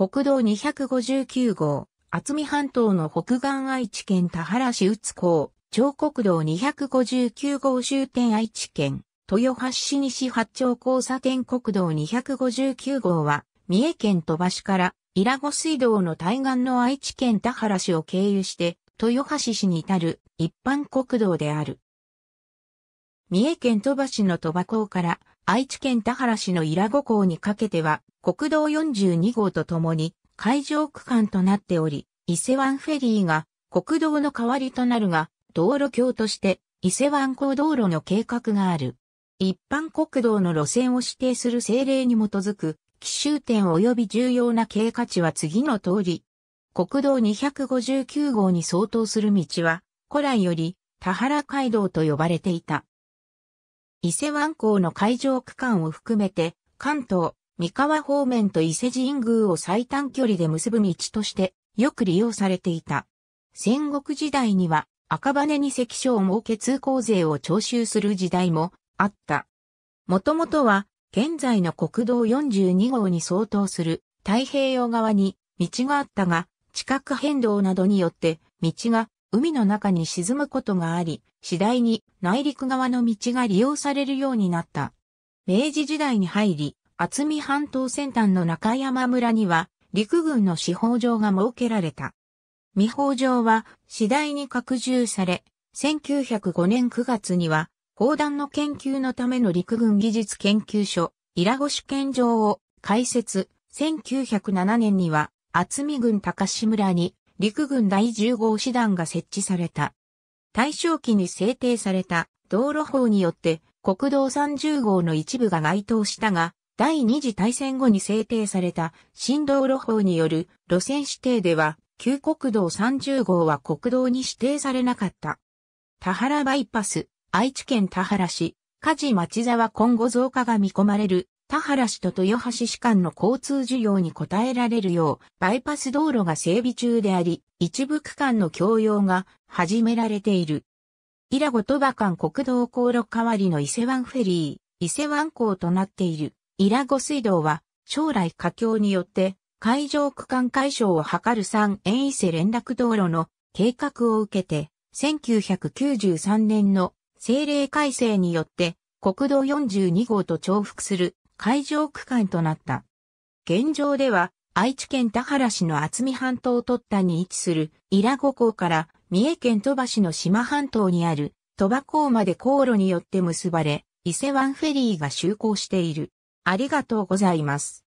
国道259号、厚見半島の北岸愛知県田原市内港、長国道259号終点愛知県、豊橋市西八丁交差点国道259号は、三重県鳥羽市から、伊良湖水道の対岸の愛知県田原市を経由して、豊橋市に至る一般国道である。三重県鳥羽市の鳥羽港から愛知県田原市の伊良湖港にかけては、国道42号とともに海上区間となっており、伊勢湾フェリーが国道の代わりとなるが、道路橋として伊勢湾港道路の計画がある。一般国道の路線を指定する政令に基づく、奇襲点及び重要な経過値は次の通り。国道259号に相当する道は、古来より田原街道と呼ばれていた。伊勢湾港の海上区間を含めて、関東、三河方面と伊勢神宮を最短距離で結ぶ道として、よく利用されていた。戦国時代には、赤羽に関所を設け通行税を徴収する時代もあった。もともとは、現在の国道42号に相当する太平洋側に道があったが、地殻変動などによって道が海の中に沈むことがあり、次第に内陸側の道が利用されるようになった。明治時代に入り、厚見半島先端の中山村には、陸軍の司法場が設けられた。未法場は次第に拡充され、1905年9月には、砲弾の研究のための陸軍技術研究所、イラゴ主権場を開設、1907年には、厚見郡高志村に陸軍第10号師団が設置された。大正期に制定された道路法によって国道30号の一部が該当したが、第二次大戦後に制定された新道路法による路線指定では、旧国道30号は国道に指定されなかった。田原バイパス、愛知県田原市、梶事町沢今後増加が見込まれる田原市と豊橋市間の交通需要に応えられるよう、バイパス道路が整備中であり、一部区間の共用が始められている。伊良後鳥羽間国道航路代わりの伊勢湾フェリー、伊勢湾港となっている伊良後水道は、将来佳境によって、海上区間解消を図る三円伊勢連絡道路の計画を受けて、1993年の政令改正によって国道42号と重複する海上区間となった。現状では、愛知県田原市の厚見半島を取ったに位置する伊良五港から三重県鳥羽市の島半島にある鳥羽港まで航路によって結ばれ、伊勢湾フェリーが就航している。ありがとうございます。